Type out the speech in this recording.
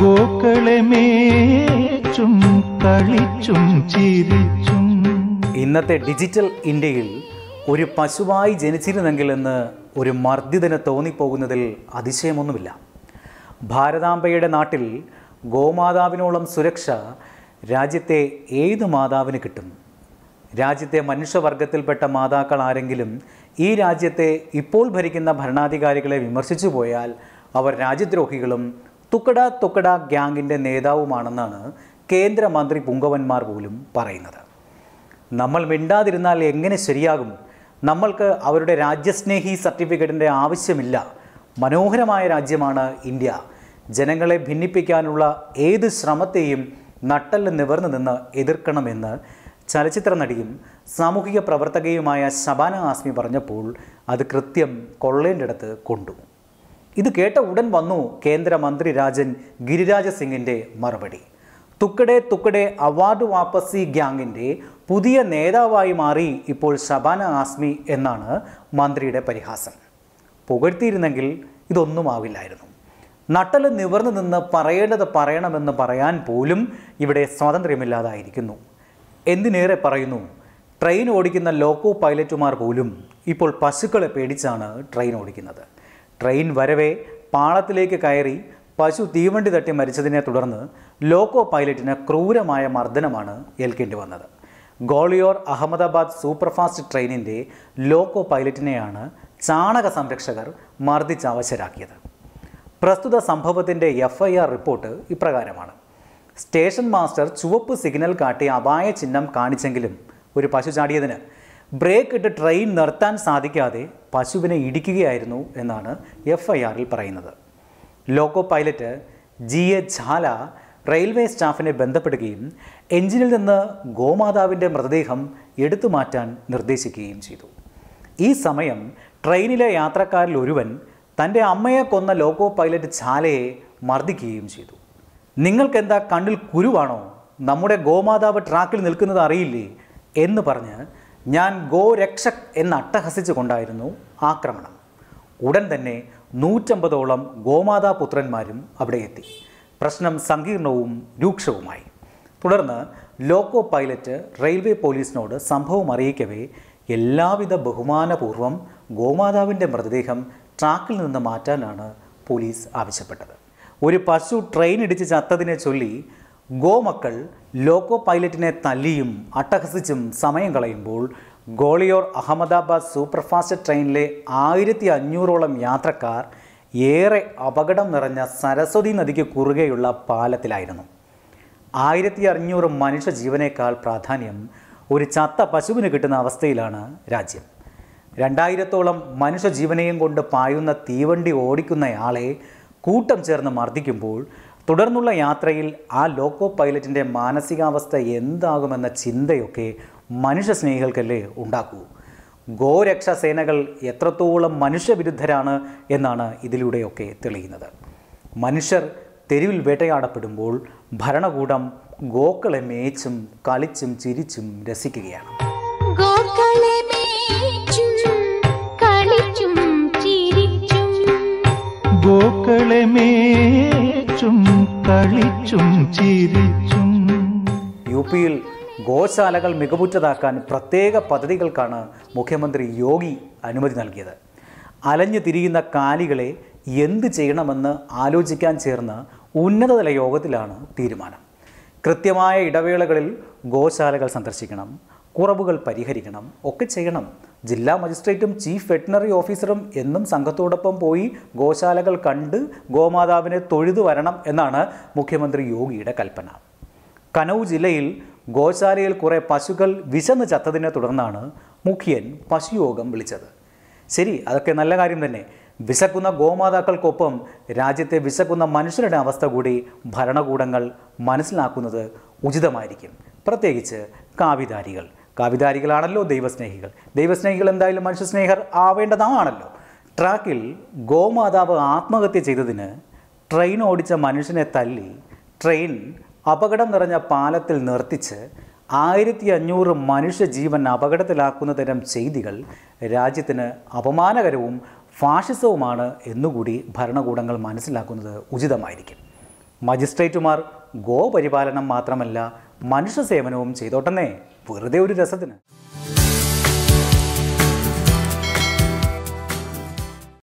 പൂക്കളെ മേച്ചും കളിച്ചും ചിരിച്ചും ഇന്നത്തെ ഡിജിറ്റൽ ഇന്ത്യയിൽ ഒരു പശുവായി ജനിച്ചിരുന്നെങ്കിൽ എന്ന് ഒരു മർദ്ദിതന് തോന്നിപ്പോകുന്നതിൽ അതിശയമൊന്നുമില്ല ഭാരതാംബയുടെ നാട്ടിൽ ഗോമാതാവിനോളം സുരക്ഷ രാജ്യത്തെ ഏത് മാതാവിന് കിട്ടും രാജ്യത്തെ മനുഷ്യവർഗത്തിൽപ്പെട്ട മാതാക്കൾ ആരെങ്കിലും ഈ രാജ്യത്തെ ഇപ്പോൾ ഭരിക്കുന്ന ഭരണാധികാരികളെ വിമർശിച്ചു പോയാൽ അവർ രാജ്യദ്രോഹികളും തുക്കട തുക്കട ഗ്യാങ്ങിൻ്റെ നേതാവുമാണെന്നാണ് കേന്ദ്രമന്ത്രി പുങ്കവന്മാർ പോലും പറയുന്നത് നമ്മൾ മിണ്ടാതിരുന്നാൽ എങ്ങനെ ശരിയാകും നമ്മൾക്ക് അവരുടെ രാജ്യസ്നേഹി സർട്ടിഫിക്കറ്റിൻ്റെ ആവശ്യമില്ല മനോഹരമായ രാജ്യമാണ് ഇന്ത്യ ജനങ്ങളെ ഭിന്നിപ്പിക്കാനുള്ള ഏത് ശ്രമത്തെയും നട്ടല് നിവർന്നു നിന്ന് എതിർക്കണമെന്ന് ചലച്ചിത്ര നടിയും സാമൂഹിക പ്രവർത്തകയുമായ ശബാന ആസ്മി പറഞ്ഞപ്പോൾ അത് കൃത്യം കൊള്ളേണ്ടടുത്ത് കൊണ്ടു ഇത് കേട്ട ഉടൻ വന്നു കേന്ദ്രമന്ത്രി രാജൻ ഗിരിരാജ സിംഗിൻ്റെ മറുപടി തുക്കടെ തുക്കടെ അവാർഡ് വാപ്പസി ഗ്യാങ്ങിൻ്റെ പുതിയ നേതാവായി മാറി ഇപ്പോൾ ഷബാന ആസ്മി എന്നാണ് മന്ത്രിയുടെ പരിഹാസം പുകഴ്ത്തിയിരുന്നെങ്കിൽ ഇതൊന്നും ആവില്ലായിരുന്നു നട്ടല് നിവർന്നു നിന്ന് പറയേണ്ടത് പറയണമെന്ന് പറയാൻ പോലും ഇവിടെ സ്വാതന്ത്ര്യമില്ലാതായിരിക്കുന്നു എന്തിനേറെ പറയുന്നു ട്രെയിൻ ഓടിക്കുന്ന ലോക്കോ പൈലറ്റുമാർ പോലും ഇപ്പോൾ പശുക്കളെ പേടിച്ചാണ് ട്രെയിൻ ഓടിക്കുന്നത് ട്രെയിൻ വരവേ പാളത്തിലേക്ക് കയറി പശു തീവണ്ടി തട്ടി മരിച്ചതിനെ തുടർന്ന് ലോക്കോ പൈലറ്റിന് ക്രൂരമായ മർദ്ദനമാണ് ഏൽക്കേണ്ടി വന്നത് ഗോളിയോർ അഹമ്മദാബാദ് സൂപ്പർഫാസ്റ്റ് ട്രെയിനിൻ്റെ ലോക്കോ പൈലറ്റിനെയാണ് ചാണക സംരക്ഷകർ മർദ്ദിച്ച് അവശരാക്കിയത് പ്രസ്തുത സംഭവത്തിൻ്റെ എഫ് ഐ ആർ റിപ്പോർട്ട് ഇപ്രകാരമാണ് സ്റ്റേഷൻ മാസ്റ്റർ ചുവപ്പ് സിഗ്നൽ കാട്ടി അപായ ചിഹ്നം കാണിച്ചെങ്കിലും ഒരു പശു ചാടിയതിന് ബ്രേക്ക് ഇട്ട് ട്രെയിൻ നിർത്താൻ സാധിക്കാതെ പശുവിനെ ഇടിക്കുകയായിരുന്നു എന്നാണ് എഫ് ഐ ആറിൽ പറയുന്നത് loco pilot G A Jhala railway സ്റ്റാഫിനെ ബന്ധപ്പെടുകയും എഞ്ചിനിൽ നിന്ന് ഗോമാതാവിൻ്റെ മൃതദേഹം എടുത്തു മാറ്റാൻ നിർദ്ദേശിക്കുകയും ചെയ്തു ഈ സമയം ട്രെയിനിലെ യാത്രക്കാരിൽ ഒരുവൻ തൻ്റെ അമ്മയെ കൊന്ന ലോക്കോ പൈലറ്റ് ഝാലയെ മർദ്ദിക്കുകയും ചെയ്തു നിങ്ങൾക്കെന്താ കണ്ണിൽ കുരുവാണോ നമ്മുടെ ഗോമാതാവ് ട്രാക്കിൽ നിൽക്കുന്നത് അറിയില്ലേ എന്ന് പറഞ്ഞ് ഞാൻ ഗോരക്ഷക് എന്ന് അട്ടഹസിച്ചുകൊണ്ടായിരുന്നു ആക്രമണം ഉടൻ തന്നെ നൂറ്റമ്പതോളം ഗോമാതാ പുത്രന്മാരും അവിടെ എത്തി പ്രശ്നം സങ്കീർണവും രൂക്ഷവുമായി തുടർന്ന് ലോക്കോ പൈലറ്റ് റെയിൽവേ പോലീസിനോട് സംഭവം അറിയിക്കവേ എല്ലാവിധ ബഹുമാനപൂർവ്വം ഗോമാതാവിൻ്റെ മൃതദേഹം ട്രാക്കിൽ നിന്ന് മാറ്റാനാണ് പോലീസ് ആവശ്യപ്പെട്ടത് ഒരു പശു ട്രെയിൻ ഇടിച്ച് ചത്തതിനെ ചൊല്ലി ഗോമക്കൾ ലോക്കോ പൈലറ്റിനെ തല്ലിയും അട്ടഹസിച്ചും സമയം കളയുമ്പോൾ ഗോളിയോർ അഹമ്മദാബാദ് സൂപ്പർഫാസ്റ്റ് ട്രെയിനിലെ ആയിരത്തി അഞ്ഞൂറോളം യാത്രക്കാർ ഏറെ അപകടം നിറഞ്ഞ സരസ്വതി നദിക്ക് കുറുകെയുള്ള പാലത്തിലായിരുന്നു ആയിരത്തി അഞ്ഞൂറ് മനുഷ്യ ജീവനേക്കാൾ പ്രാധാന്യം ഒരു ചത്ത പശുവിന് കിട്ടുന്ന അവസ്ഥയിലാണ് രാജ്യം രണ്ടായിരത്തോളം മനുഷ്യ ജീവനെയും കൊണ്ട് പായുന്ന തീവണ്ടി ഓടിക്കുന്നയാളെ കൂട്ടം ചേർന്ന് മർദ്ദിക്കുമ്പോൾ തുടർന്നുള്ള യാത്രയിൽ ആ ലോക്കോ പൈലറ്റിൻ്റെ മാനസികാവസ്ഥ എന്താകുമെന്ന ചിന്തയൊക്കെ മനുഷ്യസ്നേഹികൾക്കല്ലേ ഉണ്ടാക്കൂ ഗോരക്ഷാ സേനകൾ എത്രത്തോളം മനുഷ്യവിരുദ്ധരാണ് എന്നാണ് ഇതിലൂടെയൊക്കെ തെളിയുന്നത് മനുഷ്യർ തെരുവിൽ വേട്ടയാടപ്പെടുമ്പോൾ ഭരണകൂടം ഗോക്കളെ മേച്ചും കളിച്ചും ചിരിച്ചും രസിക്കുകയാണ് യു പിയിൽ ഗോശാലകൾ മികവുറ്റതാക്കാൻ പ്രത്യേക പദ്ധതികൾക്കാണ് മുഖ്യമന്ത്രി യോഗി അനുമതി നൽകിയത് അലഞ്ഞു തിരിയുന്ന കാലികളെ എന്ത് ചെയ്യണമെന്ന് ആലോചിക്കാൻ ചേർന്ന് ഉന്നതതല യോഗത്തിലാണ് തീരുമാനം കൃത്യമായ ഇടവേളകളിൽ ഗോശാലകൾ സന്ദർശിക്കണം കുറവുകൾ പരിഹരിക്കണം ഒക്കെ ചെയ്യണം ജില്ലാ മജിസ്ട്രേറ്റും ചീഫ് വെറ്റിനറി ഓഫീസറും എന്നും സംഘത്തോടൊപ്പം പോയി ഗോശാലകൾ കണ്ട് ഗോമാതാവിനെ തൊഴുതു വരണം എന്നാണ് മുഖ്യമന്ത്രി യോഗിയുടെ കൽപ്പന കനൌ ജില്ലയിൽ ഗോശാലയിൽ കുറേ പശുക്കൾ വിശന്ന് ചത്തതിനെ തുടർന്നാണ് മുഖ്യൻ പശുയോഗം വിളിച്ചത് ശരി അതൊക്കെ നല്ല കാര്യം തന്നെ വിശക്കുന്ന ഗോമാതാക്കൾക്കൊപ്പം രാജ്യത്തെ വിശക്കുന്ന മനുഷ്യരുടെ അവസ്ഥ കൂടി ഭരണകൂടങ്ങൾ മനസ്സിലാക്കുന്നത് ഉചിതമായിരിക്കും പ്രത്യേകിച്ച് കാവിധാരികൾ കവിതാരികളാണല്ലോ ദൈവസ്നേഹികൾ ദൈവസ്നേഹികൾ എന്തായാലും മനുഷ്യസ്നേഹർ ആവേണ്ടതാണല്ലോ ട്രാക്കിൽ ഗോമാതാവ് ആത്മഹത്യ ചെയ്തതിന് ട്രെയിൻ ഓടിച്ച മനുഷ്യനെ തല്ലി ട്രെയിൻ അപകടം നിറഞ്ഞ പാലത്തിൽ നിർത്തിച്ച് ആയിരത്തി അഞ്ഞൂറ് മനുഷ്യജീവൻ അപകടത്തിലാക്കുന്ന തരം ചെയ്തികൾ രാജ്യത്തിന് അപമാനകരവും ഫാഷിസവുമാണ് എന്നുകൂടി ഭരണകൂടങ്ങൾ മനസ്സിലാക്കുന്നത് ഉചിതമായിരിക്കും മജിസ്ട്രേറ്റുമാർ ഗോപരിപാലനം മാത്രമല്ല മനുഷ്യ സേവനവും ചെയ്തോട്ടെന്നേ വെറുതെ ഒരു രസത്തിന്